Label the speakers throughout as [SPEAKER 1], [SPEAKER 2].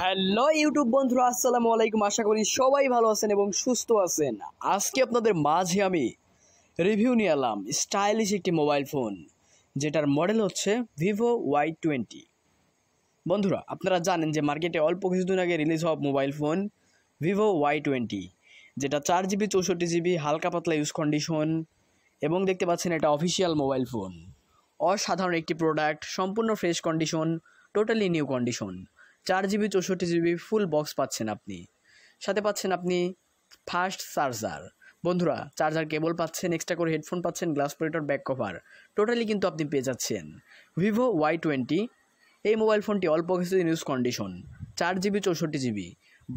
[SPEAKER 1] hello YouTube বন্ধুরা আসসালামু আলাইকুম আশা করি সবাই ভালো আছেন এবং সুস্থ আছেন আজকে আপনাদের মাঝে আমি রিভিউ নিয়ে এলাম স্টাইলিশ একটি মোবাইল ফোন যেটার মডেল হচ্ছে ভিভো ওয়াই টোয়েন্টি বন্ধুরা আপনারা জানেন যে মার্কেটে অল্প কিছুদিন আগে রিলিজ হওয়া mobile phone Vivo Y twenty যেটা চার জিবি চৌষট্টি জিবি হালকা পাতলা ইউজ কন্ডিশন এবং দেখতে পাচ্ছেন এটা অফিসিয়াল মোবাইল ফোন অসাধারণ একটি প্রোডাক্ট সম্পূর্ণ fresh condition totally new condition চার জিবি চৌষট্টি জিবি ফুল বক্স পাচ্ছেন আপনি সাথে পাচ্ছেন আপনি ফাস্ট চার্জার বন্ধুরা চার্জার কেবল পাচ্ছেন এক্সট্রা করে হেডফোন পাচ্ছেন glass protector back cover totally কিন্তু আপনি পেয়ে যাচ্ছেন ভিভো ওয়াই টোয়েন্টি এই মোবাইল ফোনটি অল্প কিছুদিন ইউজ কন্ডিশন চার জিবি চৌষট্টি জিবি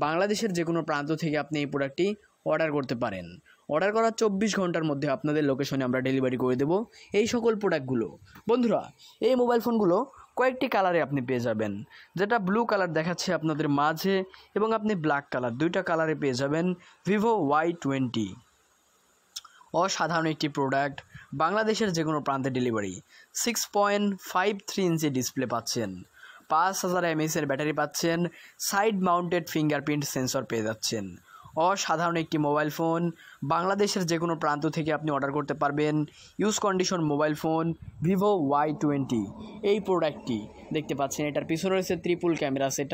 [SPEAKER 1] বাংলাদেশের যে কোনো প্রান্ত থেকে আপনি এই প্রোডাক্টটি অর্ডার করতে পারেন অর্ডার করার চব্বিশ ঘন্টার মধ্যে আপনাদের লোকেশনে আমরা ডেলিভারি করে দেব এই সকল প্রোডাক্টগুলো বন্ধুরা এই মোবাইল ফোনগুলো কয়েকটি কালারে আপনি পেয়ে যাবেন যেটা ব্লু কালার দেখাচ্ছে আপনাদের মাঝে এবং আপনি ব্ল্যাক কালার দুইটা কালারে পেয়ে যাবেন ভিভো ওয়াই টোয়েন্টি অসাধারণ একটি প্রোডাক্ট বাংলাদেশের যে কোনো প্রান্তে delivery six point five three ইঞ্চি ডিসপ্লে পাচ্ছেন পাঁচ হাজার এমএসের ব্যাটারি পাচ্ছেন সাইড মাউন্টেড ফিঙ্গারপ্রিন্ট সেন্সর পেয়ে যাচ্ছেন অসাধারণ একটি মোবাইল ফোন বাংলাদেশের যে কোনো প্রান্ত থেকে আপনি অর্ডার করতে পারবেন use condition mobile phone Vivo Y twenty এই প্রোডাক্টটি দেখতে পাচ্ছেন এটার পিছনে রয়েছে ত্রিপুল ক্যামেরা সেট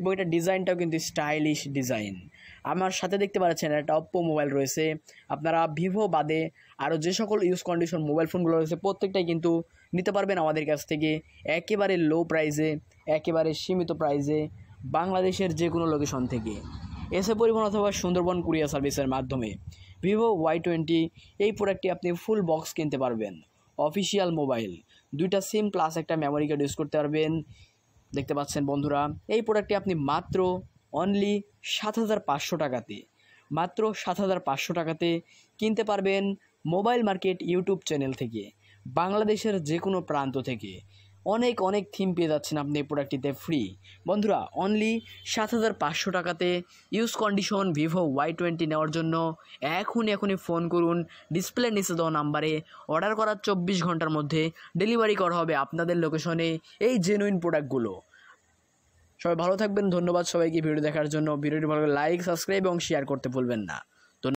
[SPEAKER 1] এবং এটার ডিজাইনটাও কিন্তু স্টাইলিশ ডিজাইন আমার সাথে দেখতে পাচ্ছেন একটা অপ্পো মোবাইল রয়েছে আপনারা ভিভো বাদে আরও যে সকল ইউজ কন্ডিশন মোবাইল ফোনগুলো রয়েছে প্রত্যেকটাই কিন্তু নিতে পারবেন আমাদের কাছ থেকে একেবারে লো প্রাইসে একেবারে সীমিত প্রাইসে বাংলাদেশের যে কোনো লোকেশন থেকে এসে পরিবহন অথবা সুন্দরবন কুরিয়ার সার্ভিসের মাধ্যমে ভিভো ওয়াই টোয়েন্টি এই প্রোডাক্টটি আপনি ফুল বক্স কিনতে পারবেন অফিসিয়াল মোবাইল দুইটা সিম প্লাস একটা মেমোরি কার্ড ইউজ করতে পারবেন দেখতে পাচ্ছেন বন্ধুরা এই প্রোডাক্টটি আপনি মাত্র অনলি সাত হাজার পাঁচশো টাকাতে মাত্র সাত হাজার পাঁচশো টাকাতে কিনতে পারবেন মোবাইল মার্কেট ইউটিউব চ্যানেল থেকে বাংলাদেশের যে কোনো প্রান্ত থেকে অনেক অনেক থিম পেয়ে যাচ্ছেন আপনি এই প্রোডাক্টটিতে ফ্রি বন্ধুরা অনলি সাত হাজার পাঁচশো টাকাতে use condition Vivo Y twenty নেওয়ার জন্য এখনই এখনই ফোন করুন ডিসপ্লে নিচে দেওয়া নাম্বারে অর্ডার করার চব্বিশ ঘন্টার মধ্যে ডেলিভারি করা হবে আপনাদের লোকেশনে এই জেনুইন প্রোডাক্টগুলো সবাই ভালো থাকবেন ধন্যবাদ সবাইকে ভিডিও দেখার জন্য ভিডিওটি ভালো লাইক সাবস্ক্রাইব এবং শেয়ার করতে ভুলবেন না